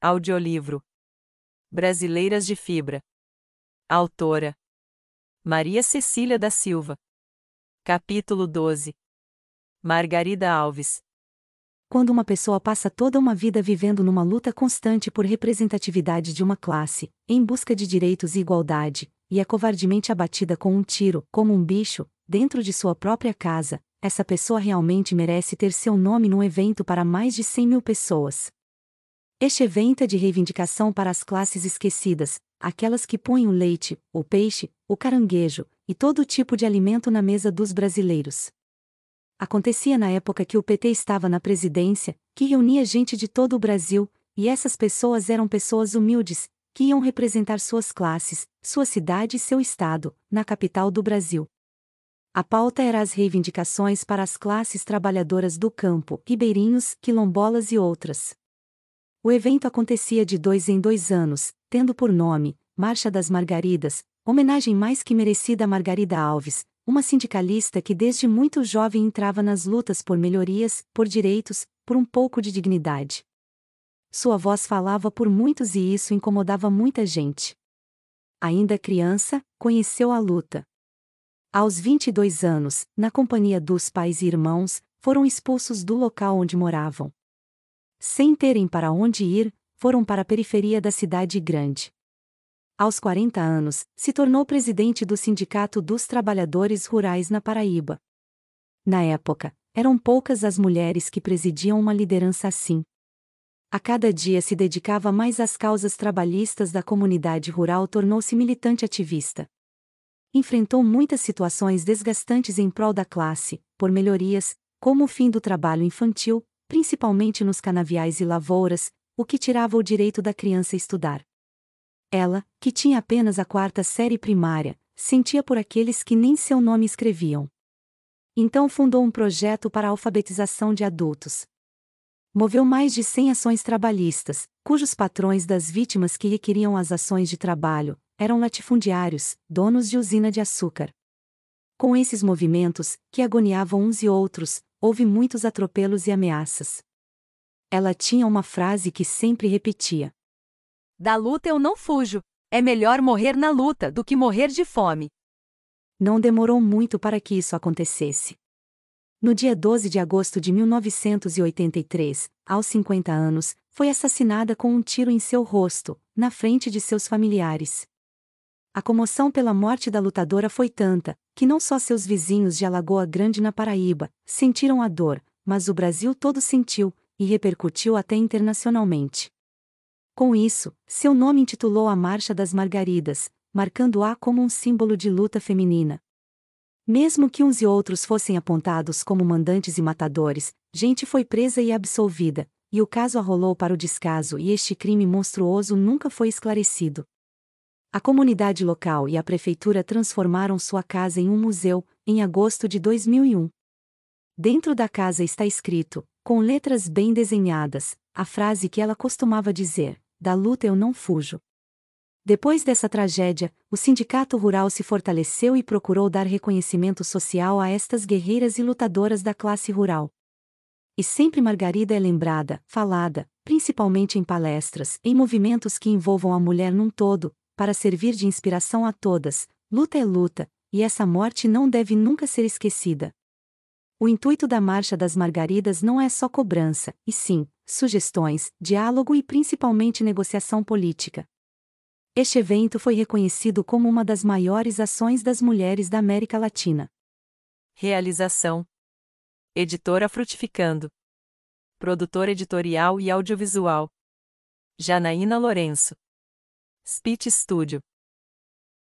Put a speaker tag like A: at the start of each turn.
A: Audiolivro Brasileiras de Fibra. Autora Maria Cecília da Silva. Capítulo 12 Margarida Alves. Quando uma pessoa passa toda uma vida vivendo numa luta constante por representatividade de uma classe, em busca de direitos e igualdade, e é covardemente abatida com um tiro, como um bicho, dentro de sua própria casa, essa pessoa realmente merece ter seu nome num evento para mais de 100 mil pessoas. Este evento é de reivindicação para as classes esquecidas, aquelas que põem o leite, o peixe, o caranguejo e todo tipo de alimento na mesa dos brasileiros. Acontecia na época que o PT estava na presidência, que reunia gente de todo o Brasil, e essas pessoas eram pessoas humildes, que iam representar suas classes, sua cidade e seu estado, na capital do Brasil. A pauta era as reivindicações para as classes trabalhadoras do campo, ribeirinhos, quilombolas e outras. O evento acontecia de dois em dois anos, tendo por nome Marcha das Margaridas, homenagem mais que merecida a Margarida Alves, uma sindicalista que desde muito jovem entrava nas lutas por melhorias, por direitos, por um pouco de dignidade. Sua voz falava por muitos e isso incomodava muita gente. Ainda criança, conheceu a luta. Aos 22 anos, na companhia dos pais e irmãos, foram expulsos do local onde moravam. Sem terem para onde ir, foram para a periferia da cidade grande. Aos 40 anos, se tornou presidente do Sindicato dos Trabalhadores Rurais na Paraíba. Na época, eram poucas as mulheres que presidiam uma liderança assim. A cada dia se dedicava mais às causas trabalhistas da comunidade rural, tornou-se militante ativista. Enfrentou muitas situações desgastantes em prol da classe, por melhorias, como o fim do trabalho infantil, principalmente nos canaviais e lavouras, o que tirava o direito da criança estudar. Ela, que tinha apenas a quarta série primária, sentia por aqueles que nem seu nome escreviam. Então fundou um projeto para a alfabetização de adultos. Moveu mais de 100 ações trabalhistas, cujos patrões das vítimas que requeriam as ações de trabalho eram latifundiários, donos de usina de açúcar. Com esses movimentos, que agoniavam uns e outros, houve muitos atropelos e ameaças. Ela tinha uma frase que sempre repetia: Da luta eu não fujo. É melhor morrer na luta do que morrer de fome. Não demorou muito para que isso acontecesse. No dia 12 de agosto de 1983, aos 50 anos, foi assassinada com um tiro em seu rosto, na frente de seus familiares. A comoção pela morte da lutadora foi tanta, que não só seus vizinhos de Alagoa Grande na Paraíba sentiram a dor, mas o Brasil todo sentiu, e repercutiu até internacionalmente. Com isso, seu nome intitulou a Marcha das Margaridas, marcando-a como um símbolo de luta feminina. Mesmo que uns e outros fossem apontados como mandantes e matadores, gente foi presa e absolvida, e o caso arrolou para o descaso e este crime monstruoso nunca foi esclarecido. A comunidade local e a prefeitura transformaram sua casa em um museu, em agosto de 2001. Dentro da casa está escrito, com letras bem desenhadas, a frase que ela costumava dizer: Da luta eu não fujo. Depois dessa tragédia, o sindicato rural se fortaleceu e procurou dar reconhecimento social a estas guerreiras e lutadoras da classe rural. E sempre Margarida é lembrada, falada, principalmente em palestras, em movimentos que envolvam a mulher num todo, para servir de inspiração a todas, luta é luta, e essa morte não deve nunca ser esquecida. O intuito da Marcha das Margaridas não é só cobrança, e sim, sugestões, diálogo e principalmente negociação política. Este evento foi reconhecido como uma das maiores ações das mulheres da América Latina. Realização: Editora Frutificando, Produtor Editorial e Audiovisual, Janaína Lourenço. Speech Studio.